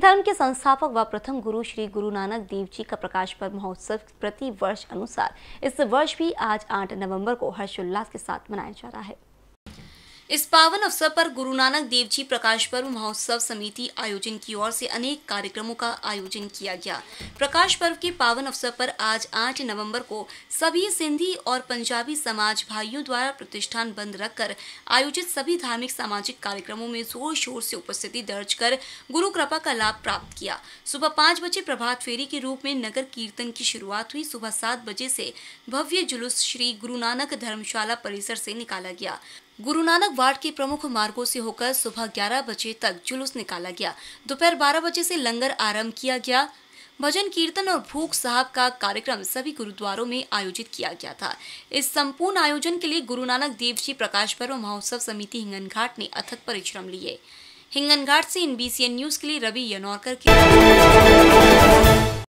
सिख धर्म के संस्थापक व प्रथम गुरु श्री गुरु नानक देव जी का प्रकाश पर्व महोत्सव प्रति वर्ष अनुसार इस वर्ष भी आज 8 नवंबर को हर्षोल्लास के साथ मनाया जा रहा है इस पावन अवसर पर गुरु नानक देव जी प्रकाश पर्व महोत्सव समिति आयोजन की ओर से अनेक कार्यक्रमों का आयोजन किया गया प्रकाश पर्व के पावन अवसर पर आज 8 नवंबर को सभी सिंधी और पंजाबी समाज भाइयों द्वारा प्रतिष्ठान बंद रखकर आयोजित सभी धार्मिक सामाजिक कार्यक्रमों में जोर शोर से उपस्थिति दर्ज कर गुरु कृपा का लाभ प्राप्त किया सुबह पाँच बजे प्रभात फेरी के रूप में नगर कीर्तन की शुरुआत हुई सुबह सात बजे से भव्य जुलूस श्री गुरु नानक धर्मशाला परिसर से निकाला गया गुरु नानक वार्ड के प्रमुख मार्गों से होकर सुबह 11 बजे तक जुलूस निकाला गया दोपहर 12 बजे से लंगर आरंभ किया गया भजन कीर्तन और भूख साहब का कार्यक्रम सभी गुरुद्वारों में आयोजित किया गया था इस संपूर्ण आयोजन के लिए गुरु नानक देव जी प्रकाश पर्व महोत्सव समिति हिंगन घाट ने अथक परिश्रम लिए हिंगन घाट से इन बीसीएन न्यूज के लिए रवि यनौरकर की